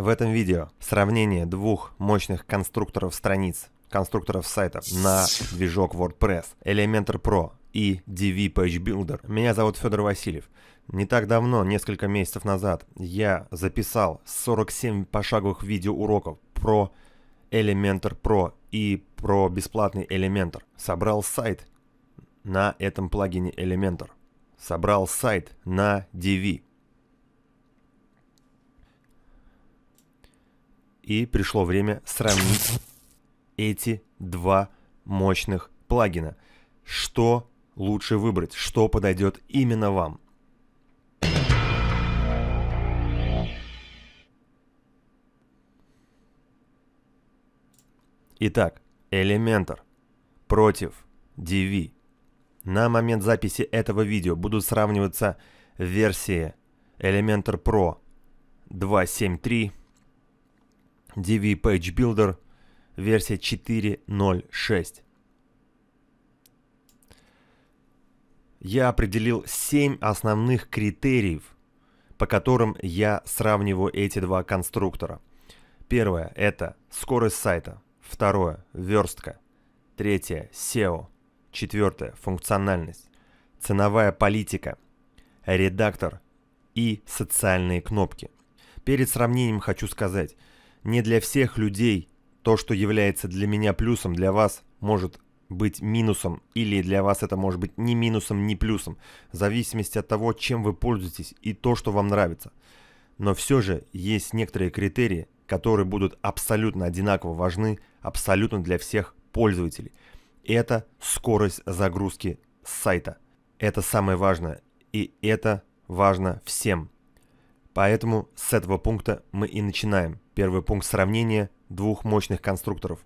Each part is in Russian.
В этом видео сравнение двух мощных конструкторов страниц, конструкторов сайтов на движок WordPress, Elementor Pro и DV Page Builder. Меня зовут Федор Васильев. Не так давно, несколько месяцев назад, я записал 47 пошаговых видеоуроков про Elementor Pro и про бесплатный Elementor. Собрал сайт на этом плагине Elementor. Собрал сайт на DV и пришло время сравнить эти два мощных плагина. Что лучше выбрать, что подойдет именно вам. Итак, Elementor против DV. На момент записи этого видео будут сравниваться версии Elementor Pro 273 DV Page Builder версия 4.0.6. Я определил 7 основных критериев, по которым я сравниваю эти два конструктора. Первое – это скорость сайта. Второе – верстка. Третье – SEO. Четвертое – функциональность. Ценовая политика. Редактор. И социальные кнопки. Перед сравнением хочу сказать – не для всех людей то, что является для меня плюсом, для вас может быть минусом, или для вас это может быть ни минусом, ни плюсом, в зависимости от того, чем вы пользуетесь и то, что вам нравится. Но все же есть некоторые критерии, которые будут абсолютно одинаково важны абсолютно для всех пользователей. Это скорость загрузки сайта. Это самое важное, и это важно всем. Поэтому с этого пункта мы и начинаем. Первый пункт сравнения двух мощных конструкторов.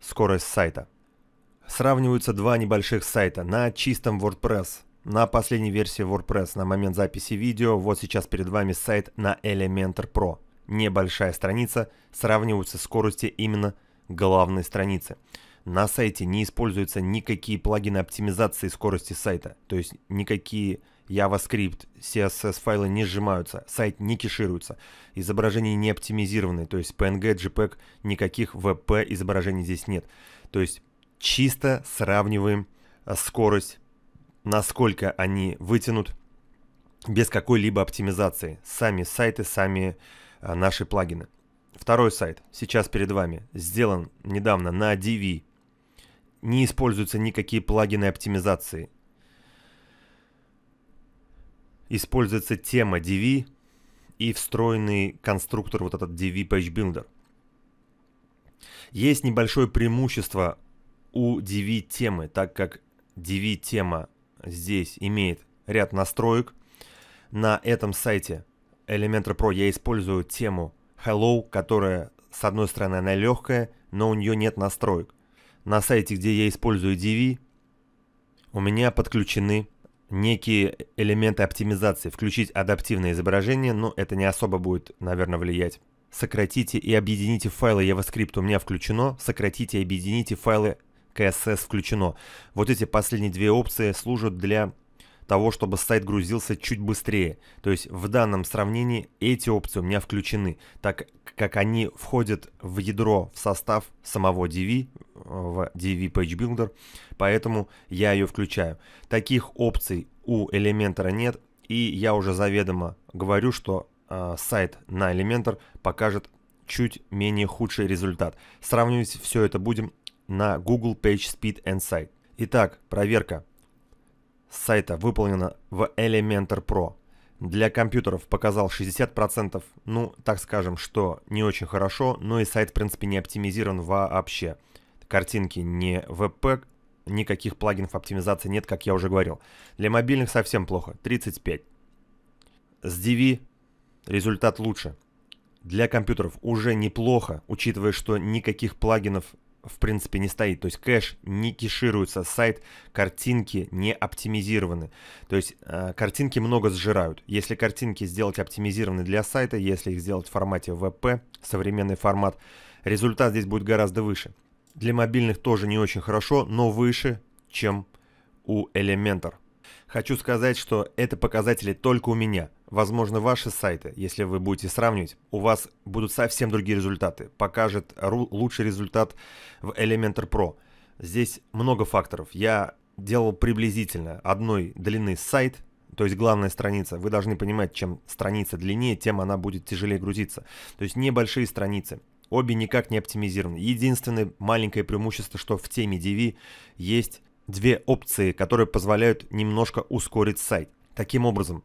Скорость сайта. Сравниваются два небольших сайта на чистом WordPress. На последней версии WordPress на момент записи видео, вот сейчас перед вами сайт на Elementor Pro. Небольшая страница, сравниваются скорости именно главной страницы. На сайте не используются никакие плагины оптимизации скорости сайта, то есть никакие JavaScript, CSS-файлы не сжимаются, сайт не кешируется, изображения не оптимизированы, то есть PNG, JPEG, никаких VP изображений здесь нет. То есть чисто сравниваем э, скорость, насколько они вытянут, без какой-либо оптимизации. Сами сайты, сами э, наши плагины. Второй сайт сейчас перед вами сделан недавно на DV. Не используются никакие плагины оптимизации используется тема DV и встроенный конструктор, вот этот DV Page Builder. Есть небольшое преимущество у DV темы, так как DV тема здесь имеет ряд настроек. На этом сайте Elementor Pro я использую тему Hello, которая, с одной стороны, она легкая, но у нее нет настроек. На сайте, где я использую DV, у меня подключены некие элементы оптимизации, включить адаптивное изображение, но ну, это не особо будет, наверное, влиять. Сократите и объедините файлы JavaScript у меня включено, сократите и объедините файлы CSS включено. Вот эти последние две опции служат для того, чтобы сайт грузился чуть быстрее. То есть в данном сравнении эти опции у меня включены, так как они входят в ядро, в состав самого DV, в DV Page Builder, поэтому я ее включаю. Таких опций у Elementor нет, и я уже заведомо говорю, что э, сайт на Elementor покажет чуть менее худший результат. Сравнивать все это будем на Google Page Speed and Итак, проверка сайта выполнено в Elementor Pro. Для компьютеров показал 60%, ну, так скажем, что не очень хорошо, но и сайт, в принципе, не оптимизирован вообще. Картинки не VP, никаких плагинов оптимизации нет, как я уже говорил. Для мобильных совсем плохо, 35. С DV результат лучше. Для компьютеров уже неплохо, учитывая, что никаких плагинов в принципе не стоит. То есть кэш не кешируется сайт, картинки не оптимизированы. То есть э, картинки много сжирают. Если картинки сделать оптимизированы для сайта, если их сделать в формате ВП, современный формат, результат здесь будет гораздо выше. Для мобильных тоже не очень хорошо, но выше, чем у Elementor. Хочу сказать, что это показатели только у меня. Возможно, ваши сайты, если вы будете сравнивать, у вас будут совсем другие результаты. Покажет лучший результат в Elementor Pro. Здесь много факторов. Я делал приблизительно одной длины сайт, то есть главная страница. Вы должны понимать, чем страница длиннее, тем она будет тяжелее грузиться. То есть небольшие страницы. Обе никак не оптимизированы. Единственное маленькое преимущество, что в теме DV есть две опции, которые позволяют немножко ускорить сайт. Таким образом,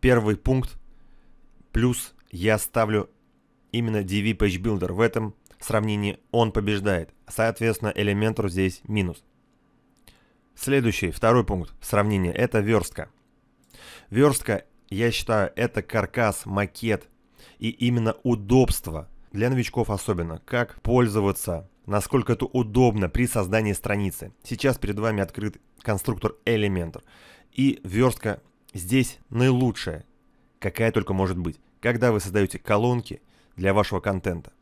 первый пункт. Плюс я ставлю именно DV Page Builder. В этом сравнении он побеждает. Соответственно, Elementor здесь минус. Следующий, второй пункт сравнения – это верстка. Верстка, я считаю, это каркас, макет и именно удобство для новичков особенно, как пользоваться, насколько это удобно при создании страницы. Сейчас перед вами открыт конструктор Elementor. И верстка Здесь наилучшее, какая только может быть, когда вы создаете колонки для вашего контента.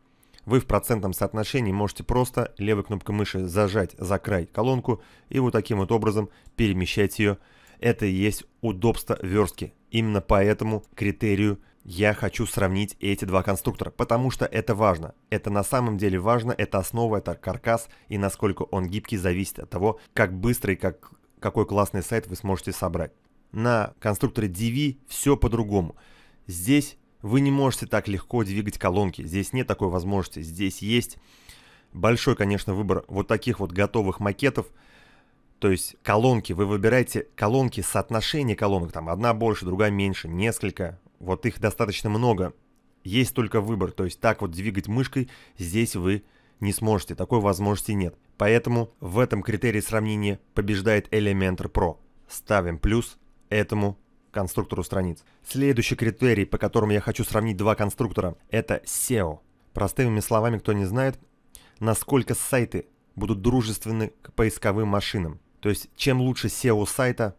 Вы в процентном соотношении можете просто левой кнопкой мыши зажать за край колонку и вот таким вот образом перемещать ее. Это и есть удобство верстки. Именно по этому критерию я хочу сравнить эти два конструктора, потому что это важно. Это на самом деле важно, это основа, это каркас, и насколько он гибкий зависит от того, как быстро и как, какой классный сайт вы сможете собрать на конструкторе DV все по-другому. Здесь вы не можете так легко двигать колонки. Здесь нет такой возможности. Здесь есть большой, конечно, выбор вот таких вот готовых макетов. То есть колонки, вы выбираете колонки, соотношение колонок, там одна больше, другая меньше, несколько, вот их достаточно много. Есть только выбор, то есть так вот двигать мышкой здесь вы не сможете, такой возможности нет. Поэтому в этом критерии сравнения побеждает Elementor Pro. Ставим плюс этому конструктору страниц. Следующий критерий, по которому я хочу сравнить два конструктора, это SEO. Простыми словами, кто не знает, насколько сайты будут дружественны к поисковым машинам. То есть, чем лучше SEO сайта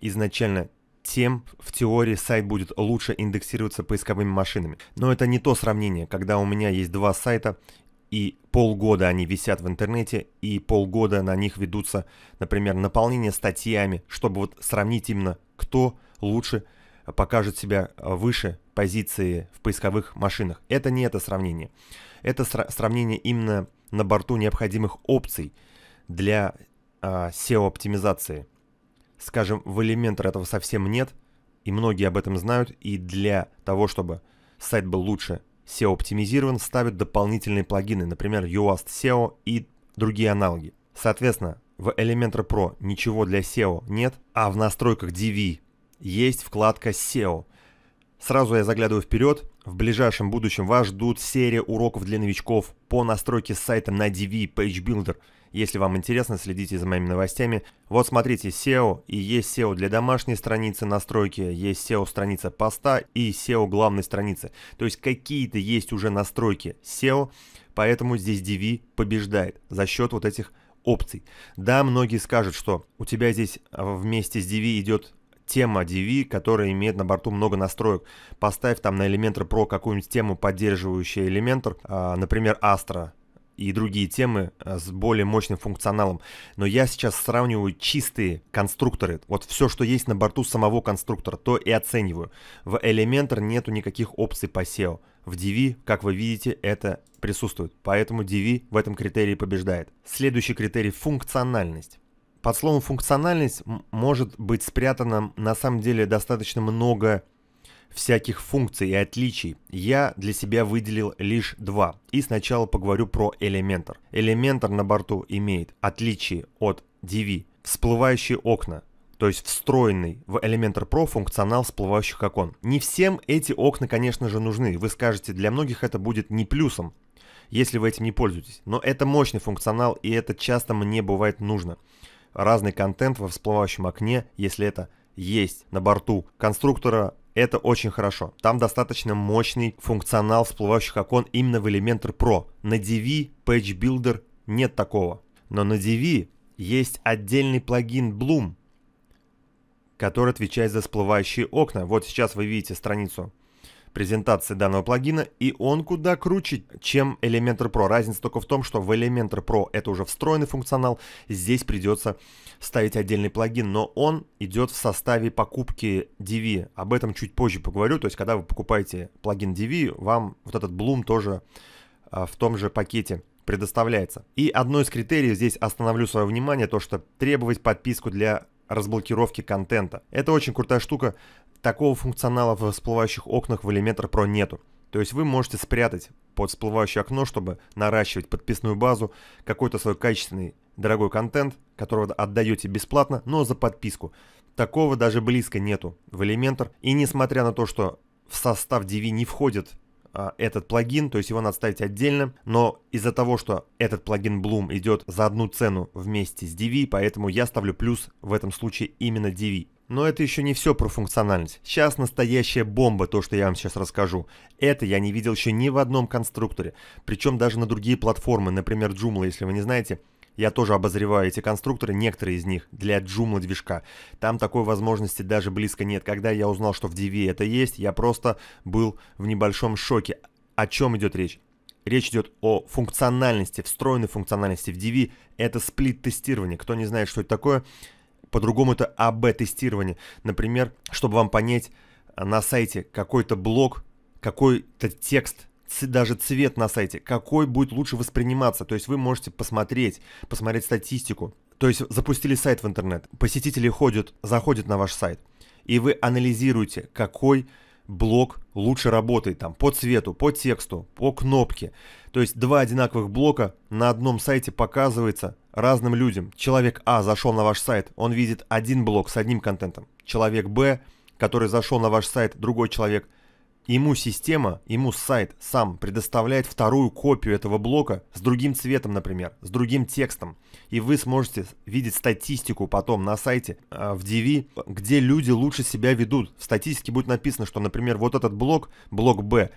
изначально, тем в теории сайт будет лучше индексироваться поисковыми машинами. Но это не то сравнение, когда у меня есть два сайта, и полгода они висят в интернете, и полгода на них ведутся, например, наполнение статьями, чтобы вот сравнить именно, кто лучше покажет себя выше позиции в поисковых машинах. Это не это сравнение. Это сра- сравнение именно на борту необходимых опций для а, SEO-оптимизации. Скажем, в Elementor этого совсем нет, и многие об этом знают, и для того, чтобы сайт был лучше SEO-оптимизирован, ставит дополнительные плагины, например, Yoast SEO и другие аналоги. Соответственно, в Elementor Pro ничего для SEO нет, а в настройках DV есть вкладка SEO. Сразу я заглядываю вперед. В ближайшем будущем вас ждут серия уроков для новичков по настройке сайта на DV Page Builder – если вам интересно, следите за моими новостями. Вот смотрите, SEO и есть SEO для домашней страницы настройки, есть SEO страница поста и SEO главной страницы. То есть какие-то есть уже настройки SEO, поэтому здесь DV побеждает за счет вот этих опций. Да, многие скажут, что у тебя здесь а, вместе с DV идет тема DV, которая имеет на борту много настроек. Поставь там на Elementor Pro какую-нибудь тему, поддерживающую Elementor, а, например, Astra, и другие темы э, с более мощным функционалом. Но я сейчас сравниваю чистые конструкторы. Вот все, что есть на борту самого конструктора, то и оцениваю. В Elementor нету никаких опций по SEO. В DV, как вы видите, это присутствует. Поэтому DV в этом критерии побеждает. Следующий критерий – функциональность. Под словом функциональность может быть спрятано на самом деле достаточно много всяких функций и отличий, я для себя выделил лишь два. И сначала поговорю про Elementor. Elementor на борту имеет отличие от DV, всплывающие окна, то есть встроенный в Elementor Pro функционал всплывающих окон. Не всем эти окна, конечно же, нужны. Вы скажете, для многих это будет не плюсом, если вы этим не пользуетесь. Но это мощный функционал, и это часто мне бывает нужно. Разный контент во всплывающем окне, если это есть на борту конструктора это очень хорошо. Там достаточно мощный функционал всплывающих окон именно в Elementor Pro. На DV Page Builder нет такого. Но на DV есть отдельный плагин Bloom, который отвечает за всплывающие окна. Вот сейчас вы видите страницу презентации данного плагина, и он куда круче, чем Elementor Pro. Разница только в том, что в Elementor Pro это уже встроенный функционал, здесь придется ставить отдельный плагин, но он идет в составе покупки DV. Об этом чуть позже поговорю, то есть когда вы покупаете плагин DV, вам вот этот Bloom тоже а, в том же пакете предоставляется. И одно из критериев, здесь остановлю свое внимание, то что требовать подписку для разблокировки контента. Это очень крутая штука такого функционала в всплывающих окнах в Elementor Pro нету. То есть вы можете спрятать под всплывающее окно, чтобы наращивать подписную базу, какой-то свой качественный дорогой контент, которого отдаете бесплатно, но за подписку. Такого даже близко нету в Elementor. И несмотря на то, что в состав DV не входит а, этот плагин, то есть его надо ставить отдельно, но из-за того, что этот плагин Bloom идет за одну цену вместе с DV, поэтому я ставлю плюс в этом случае именно DV. Но это еще не все про функциональность. Сейчас настоящая бомба, то, что я вам сейчас расскажу. Это я не видел еще ни в одном конструкторе. Причем даже на другие платформы, например, Joomla, если вы не знаете. Я тоже обозреваю эти конструкторы, некоторые из них, для Joomla движка. Там такой возможности даже близко нет. Когда я узнал, что в DV это есть, я просто был в небольшом шоке. О чем идет речь? Речь идет о функциональности, встроенной функциональности в DV. Это сплит-тестирование. Кто не знает, что это такое, по-другому это АБ-тестирование. Например, чтобы вам понять а, на сайте какой-то блок, какой-то текст, даже цвет на сайте, какой будет лучше восприниматься. То есть вы можете посмотреть, посмотреть статистику. То есть запустили сайт в интернет, посетители ходят, заходят на ваш сайт, и вы анализируете, какой блок лучше работает там по цвету, по тексту, по кнопке. То есть два одинаковых блока на одном сайте показывается разным людям. Человек А зашел на ваш сайт, он видит один блок с одним контентом. Человек Б, который зашел на ваш сайт, другой человек – Ему система, ему сайт сам предоставляет вторую копию этого блока с другим цветом, например, с другим текстом. И вы сможете видеть статистику потом на сайте а, в DV, где люди лучше себя ведут. В статистике будет написано, что, например, вот этот блок, блок B,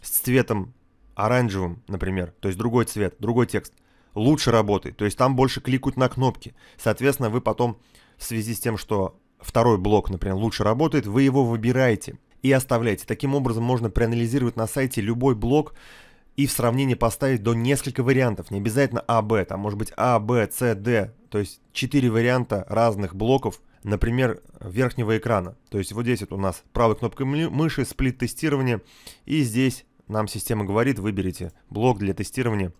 с цветом оранжевым, например, то есть другой цвет, другой текст, лучше работает. То есть там больше кликают на кнопки. Соответственно, вы потом в связи с тем, что второй блок, например, лучше работает, вы его выбираете и оставляйте. Таким образом можно проанализировать на сайте любой блок и в сравнении поставить до несколько вариантов. Не обязательно А, Б, там может быть А, Б, С, Д. То есть 4 варианта разных блоков, например, верхнего экрана. То есть вот здесь вот у нас правой кнопкой мыши сплит-тестирование. И здесь нам система говорит, выберите блок для тестирования.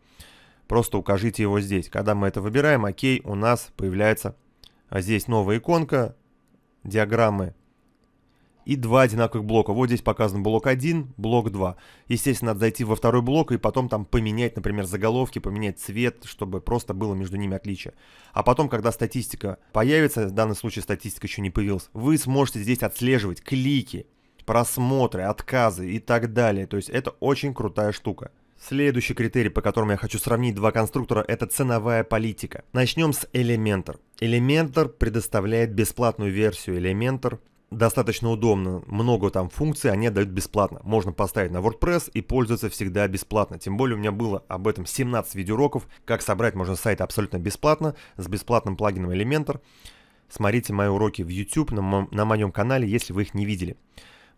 Просто укажите его здесь. Когда мы это выбираем, окей, у нас появляется а, здесь новая иконка, диаграммы и два одинаковых блока. Вот здесь показан блок 1, блок 2. Естественно, надо зайти во второй блок и потом там поменять, например, заголовки, поменять цвет, чтобы просто было между ними отличие. А потом, когда статистика появится, в данном случае статистика еще не появилась, вы сможете здесь отслеживать клики, просмотры, отказы и так далее. То есть это очень крутая штука. Следующий критерий, по которому я хочу сравнить два конструктора, это ценовая политика. Начнем с Elementor. Elementor предоставляет бесплатную версию Elementor достаточно удобно, много там функций они дают бесплатно. Можно поставить на WordPress и пользоваться всегда бесплатно. Тем более у меня было об этом 17 видеоуроков, как собрать можно сайт абсолютно бесплатно, с бесплатным плагином Elementor. Смотрите мои уроки в YouTube на, мо на моем канале, если вы их не видели.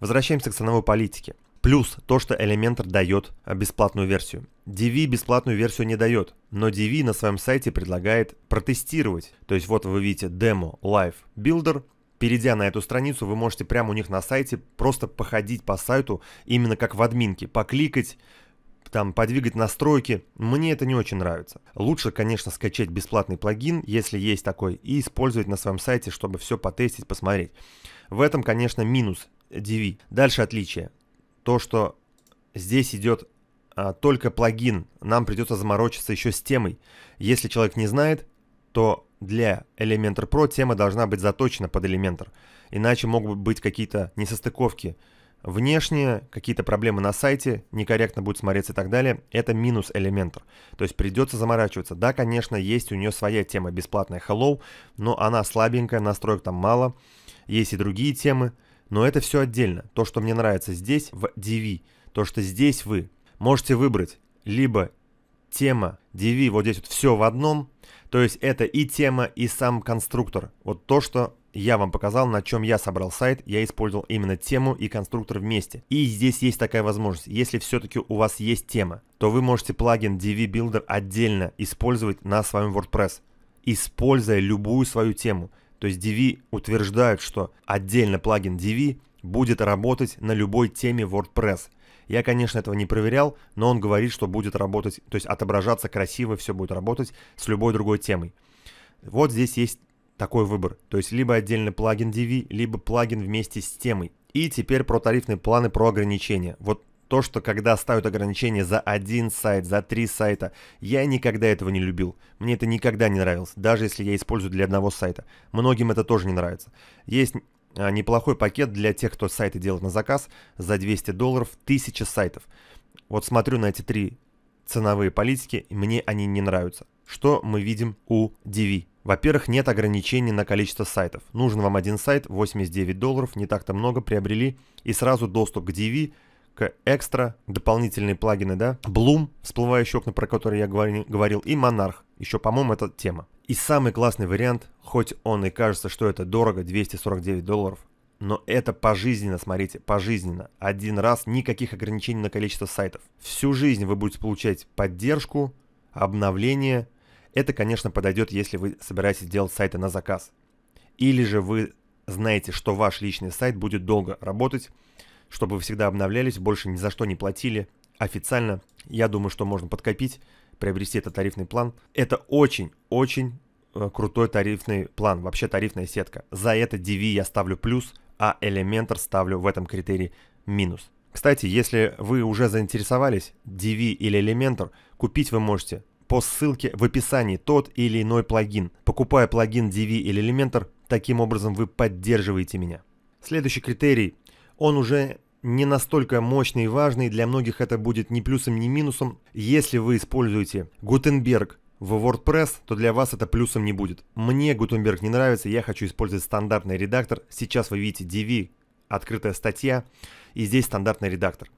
Возвращаемся к ценовой политике. Плюс то, что Elementor дает бесплатную версию. DV бесплатную версию не дает, но DV на своем сайте предлагает протестировать. То есть вот вы видите демо Live Builder – перейдя на эту страницу, вы можете прямо у них на сайте просто походить по сайту, именно как в админке, покликать, там подвигать настройки, мне это не очень нравится. Лучше, конечно, скачать бесплатный плагин, если есть такой, и использовать на своем сайте, чтобы все потестить, посмотреть. В этом, конечно, минус DV. Дальше отличие. То, что здесь идет а, только плагин, нам придется заморочиться еще с темой. Если человек не знает, то для Elementor Pro тема должна быть заточена под Elementor. Иначе могут быть какие-то несостыковки внешние, какие-то проблемы на сайте, некорректно будет смотреться и так далее. Это минус Elementor. То есть придется заморачиваться. Да, конечно, есть у нее своя тема бесплатная Hello, но она слабенькая, настроек там мало. Есть и другие темы, но это все отдельно. То, что мне нравится здесь, в DV, то, что здесь вы можете выбрать либо тема DV, вот здесь вот все в одном – то есть это и тема, и сам конструктор. Вот то, что я вам показал, на чем я собрал сайт, я использовал именно тему и конструктор вместе. И здесь есть такая возможность. Если все-таки у вас есть тема, то вы можете плагин DV Builder отдельно использовать на своем WordPress, используя любую свою тему. То есть DV утверждают, что отдельно плагин DV будет работать на любой теме WordPress – я, конечно, этого не проверял, но он говорит, что будет работать, то есть отображаться красиво, все будет работать с любой другой темой. Вот здесь есть такой выбор. То есть либо отдельный плагин DV, либо плагин вместе с темой. И теперь про тарифные планы, про ограничения. Вот то, что когда ставят ограничения за один сайт, за три сайта, я никогда этого не любил. Мне это никогда не нравилось, даже если я использую для одного сайта. Многим это тоже не нравится. Есть а, неплохой пакет для тех, кто сайты делает на заказ. За 200 долларов 1000 сайтов. Вот смотрю на эти три ценовые политики, и мне они не нравятся. Что мы видим у DV? Во-первых, нет ограничений на количество сайтов. Нужен вам один сайт, 89 долларов, не так-то много, приобрели, и сразу доступ к DV, к Экстра, дополнительные плагины, да, Bloom, всплывающие окна, про которые я говорил, и Monarch. Еще, по-моему, это тема. И самый классный вариант, хоть он и кажется, что это дорого, 249 долларов, но это пожизненно, смотрите, пожизненно. Один раз, никаких ограничений на количество сайтов. Всю жизнь вы будете получать поддержку, обновление. Это, конечно, подойдет, если вы собираетесь делать сайты на заказ. Или же вы знаете, что ваш личный сайт будет долго работать, чтобы вы всегда обновлялись, больше ни за что не платили. Официально, я думаю, что можно подкопить, приобрести этот тарифный план. Это очень-очень э, крутой тарифный план, вообще тарифная сетка. За это DV я ставлю плюс, а Elementor ставлю в этом критерии минус. Кстати, если вы уже заинтересовались DV или Elementor, купить вы можете по ссылке в описании тот или иной плагин. Покупая плагин DV или Elementor, таким образом вы поддерживаете меня. Следующий критерий он уже не настолько мощный и важный, для многих это будет ни плюсом, ни минусом. Если вы используете Gutenberg в WordPress, то для вас это плюсом не будет. Мне Gutenberg не нравится, я хочу использовать стандартный редактор. Сейчас вы видите DV, открытая статья, и здесь стандартный редактор.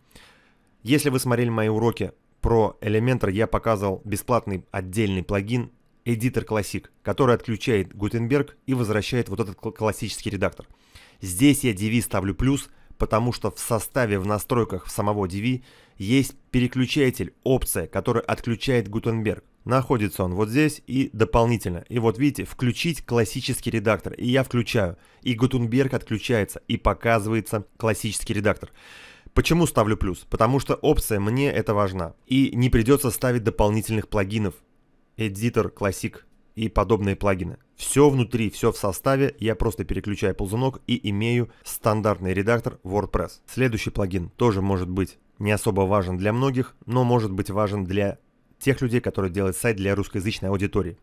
Если вы смотрели мои уроки про Elementor, я показывал бесплатный отдельный плагин Editor Classic, который отключает Gutenberg и возвращает вот этот классический редактор. Здесь я DV ставлю плюс – потому что в составе в настройках самого DV есть переключатель, опция, который отключает Гутенберг. Находится он вот здесь и дополнительно. И вот видите, включить классический редактор. И я включаю. И Гутенберг отключается и показывается классический редактор. Почему ставлю плюс? Потому что опция мне это важна. И не придется ставить дополнительных плагинов. Editor Classic и подобные плагины. Все внутри, все в составе, я просто переключаю ползунок и имею стандартный редактор WordPress. Следующий плагин тоже может быть не особо важен для многих, но может быть важен для тех людей, которые делают сайт для русскоязычной аудитории.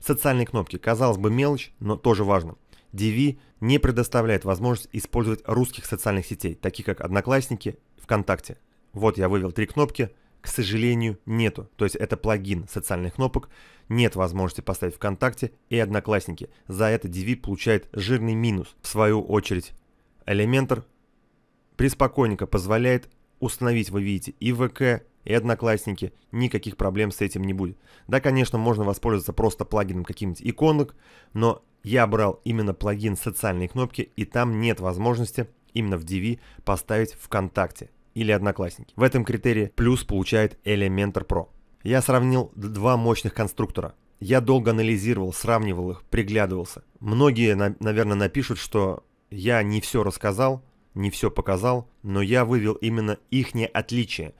Социальные кнопки. Казалось бы, мелочь, но тоже важно. DV не предоставляет возможность использовать русских социальных сетей, таких как Одноклассники, ВКонтакте. Вот я вывел три кнопки – к сожалению, нету. То есть это плагин социальных кнопок, нет возможности поставить ВКонтакте и Одноклассники. За это DV получает жирный минус. В свою очередь, Elementor приспокойненько позволяет установить, вы видите, и ВК, и Одноклассники, никаких проблем с этим не будет. Да, конечно, можно воспользоваться просто плагином каких-нибудь иконок, но я брал именно плагин социальные кнопки, и там нет возможности именно в DV поставить ВКонтакте или Одноклассники. В этом критерии плюс получает Elementor Pro. Я сравнил два мощных конструктора. Я долго анализировал, сравнивал их, приглядывался. Многие, наверное, напишут, что я не все рассказал, не все показал, но я вывел именно их отличия.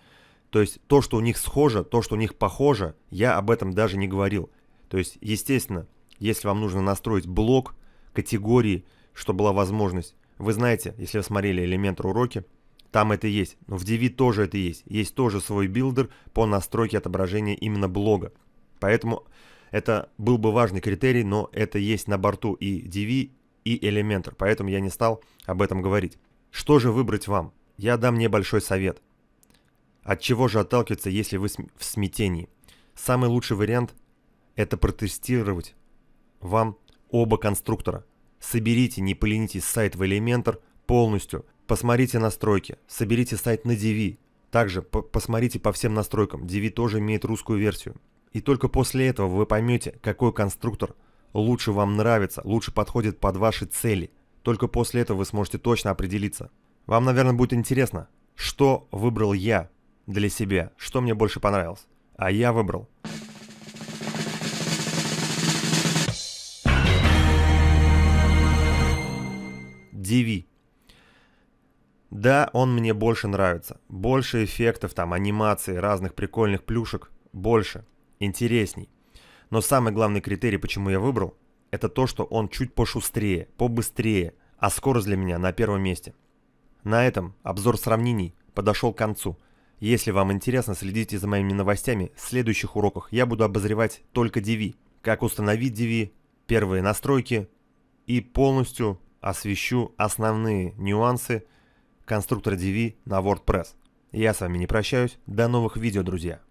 То есть то, что у них схоже, то, что у них похоже, я об этом даже не говорил. То есть, естественно, если вам нужно настроить блок, категории, что была возможность, вы знаете, если вы смотрели элементар уроки, там это есть, но в DV тоже это есть. Есть тоже свой билдер по настройке отображения именно блога. Поэтому это был бы важный критерий, но это есть на борту и DV, и Elementor, поэтому я не стал об этом говорить. Что же выбрать вам? Я дам небольшой совет. От чего же отталкиваться, если вы в смятении? Самый лучший вариант – это протестировать вам оба конструктора. Соберите, не поленитесь, сайт в Elementor полностью – Посмотрите настройки, соберите сайт на Divi. Также по посмотрите по всем настройкам, Divi тоже имеет русскую версию. И только после этого вы поймете, какой конструктор лучше вам нравится, лучше подходит под ваши цели. Только после этого вы сможете точно определиться. Вам, наверное, будет интересно, что выбрал я для себя, что мне больше понравилось. А я выбрал DV. Да, он мне больше нравится. Больше эффектов там, анимации, разных прикольных плюшек. Больше. Интересней. Но самый главный критерий, почему я выбрал, это то, что он чуть пошустрее, побыстрее, а скорость для меня на первом месте. На этом обзор сравнений подошел к концу. Если вам интересно, следите за моими новостями. В следующих уроках я буду обозревать только DV, как установить DV, первые настройки и полностью освещу основные нюансы – конструктор DV на WordPress. Я с вами не прощаюсь, до новых видео, друзья.